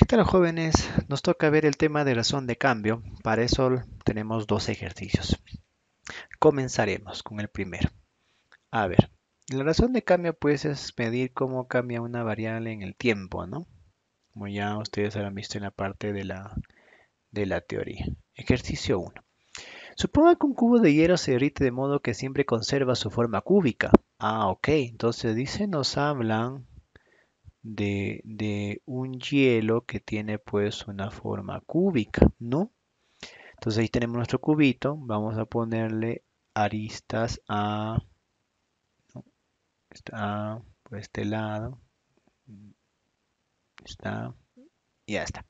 ¿Qué tal jóvenes? Nos toca ver el tema de razón de cambio. Para eso tenemos dos ejercicios. Comenzaremos con el primero. A ver, la razón de cambio pues es medir cómo cambia una variable en el tiempo, ¿no? Como ya ustedes habrán visto en la parte de la, de la teoría. Ejercicio 1. Suponga que un cubo de hierro se derrite de modo que siempre conserva su forma cúbica. Ah, ok. Entonces dice, nos hablan de, un hielo que tiene pues una forma cúbica, ¿no? Entonces ahí tenemos nuestro cubito, vamos a ponerle aristas a, está por este lado, está, ya está.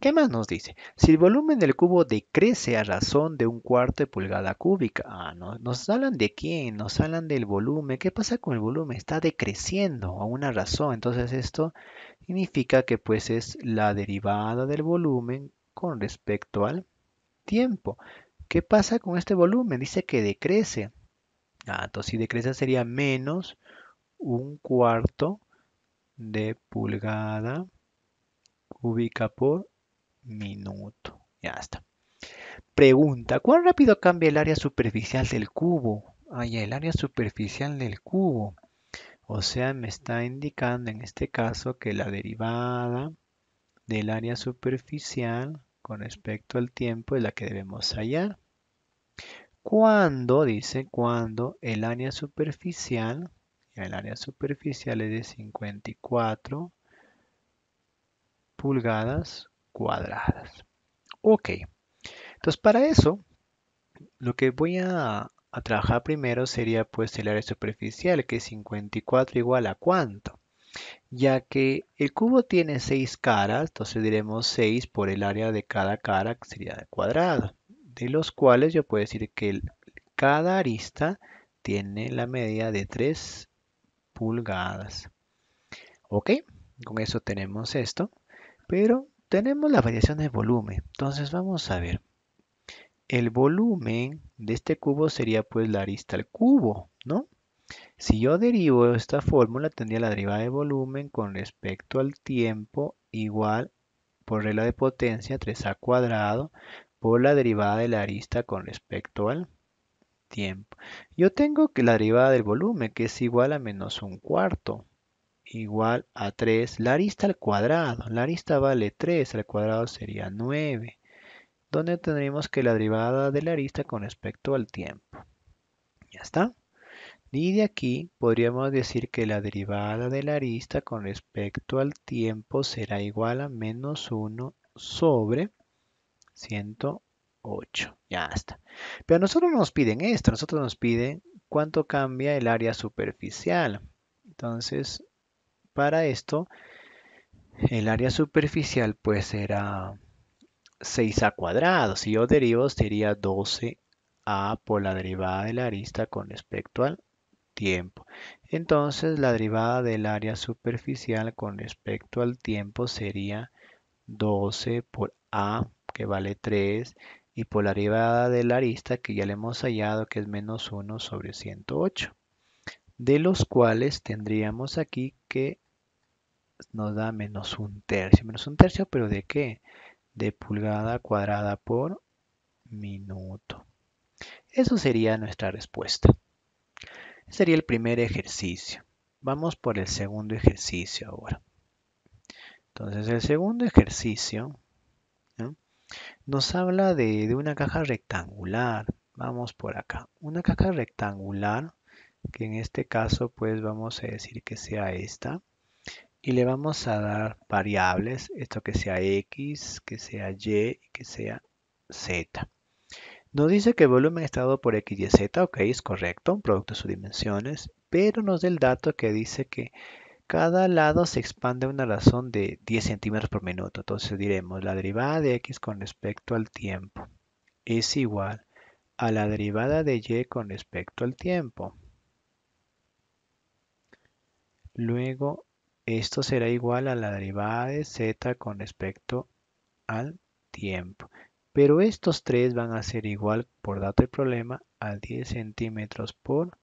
¿Qué más nos dice? Si el volumen del cubo decrece a razón de un cuarto de pulgada cúbica. Ah, no, nos hablan de quién, nos hablan del volumen. ¿Qué pasa con el volumen? Está decreciendo a una razón. Entonces esto significa que pues es la derivada del volumen con respecto al tiempo. ¿Qué pasa con este volumen? Dice que decrece. Ah, entonces si decrece sería menos un cuarto de pulgada cúbica por minuto. Ya está. Pregunta, ¿cuán rápido cambia el área superficial del cubo? Ah, el área superficial del cubo. O sea, me está indicando en este caso que la derivada del área superficial con respecto al tiempo es la que debemos hallar. ¿cuándo? dice, cuando el área superficial, el área superficial es de 54 pulgadas cuadradas. Ok, entonces para eso lo que voy a, trabajar primero sería pues el área superficial que es 54 igual a cuánto ya que el cubo tiene 6 caras, entonces diremos 6 por el área de cada cara, que sería de cuadrado, de los cuales yo puedo decir que cada arista tiene la media de 3 pulgadas. ¿Ok? Con eso tenemos esto, pero tenemos la variación de volumen. Entonces vamos a ver. El volumen de este cubo sería pues la arista al cubo, ¿no? Si yo derivo esta fórmula, tendría la derivada de volumen con respecto al tiempo igual por regla de potencia 3a cuadrado por la derivada de la arista con respecto al tiempo. Yo tengo que la derivada del volumen, que es igual a menos un cuarto igual a 3. La arista al cuadrado. La arista vale 3, al cuadrado sería 9. Donde tendremos que la derivada de la arista con respecto al tiempo. Ya está. Y de aquí podríamos decir que la derivada de la arista con respecto al tiempo será igual a menos 1 sobre 108. Ya está. Pero a nosotros nos piden esto. Nosotros nos piden cuánto cambia el área superficial. Entonces, para esto, el área superficial pues será 6a cuadrado. Si yo derivo sería 12a por la derivada de la arista con respecto al tiempo. Entonces la derivada del área superficial con respecto al tiempo sería 12 por a que vale 3 y por la derivada de la arista que ya le hemos hallado que es menos 1 sobre 108 de los cuales tendríamos aquí que nos da menos un tercio. Menos un tercio, pero ¿de qué? De pulgada cuadrada por minuto. Eso sería nuestra respuesta. sería el primer ejercicio. Vamos por el segundo ejercicio ahora. Entonces, el segundo ejercicio nos habla de, de una caja rectangular. Vamos por acá. Una caja rectangular, que en este caso pues vamos a decir que sea esta y le vamos a dar variables, esto que sea X, que sea Y, que sea Z. Nos dice que el volumen está dado por X y Z, ok, es correcto, un producto de sus dimensiones, pero nos da el dato que dice que cada lado se expande a una razón de 10 centímetros por minuto. Entonces diremos la derivada de X con respecto al tiempo es igual a la derivada de Y con respecto al tiempo. Luego esto será igual a la derivada de z con respecto al tiempo. Pero estos tres van a ser igual, por dato del problema, a 10 centímetros por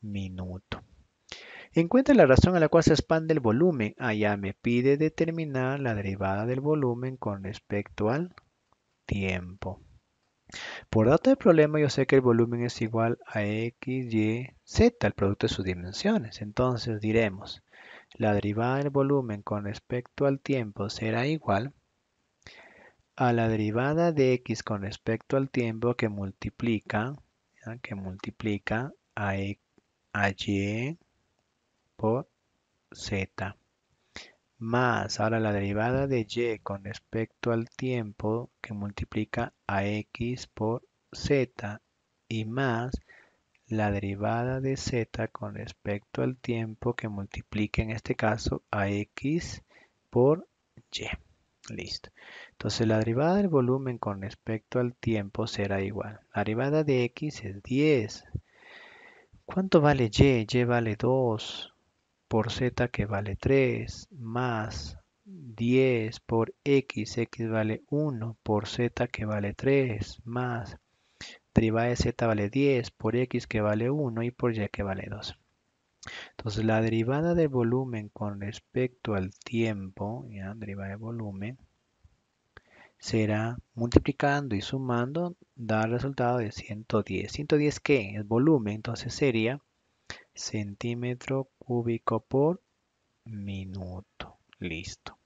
minuto. Encuentra la razón a la cual se expande el volumen. Allá ah, me pide determinar la derivada del volumen con respecto al tiempo. Por dato del problema yo sé que el volumen es igual a x, y, z, el producto de sus dimensiones. Entonces diremos, la derivada del volumen con respecto al tiempo será igual a la derivada de x con respecto al tiempo que multiplica, que multiplica a, e, a y por z más ahora la derivada de y con respecto al tiempo que multiplica a x por z y más la derivada de z con respecto al tiempo que multiplique en este caso a x por y. Listo. Entonces la derivada del volumen con respecto al tiempo será igual. La derivada de x es 10. ¿Cuánto vale y? y vale 2 por z que vale 3 más 10 por x, x vale 1 por z que vale 3 más derivada de z vale 10, por x que vale 1 y por y que vale 2. Entonces la derivada del volumen con respecto al tiempo, ya, derivada de volumen, será multiplicando y sumando, da el resultado de 110. ¿110 qué? El volumen, entonces sería centímetro cúbico por minuto. Listo.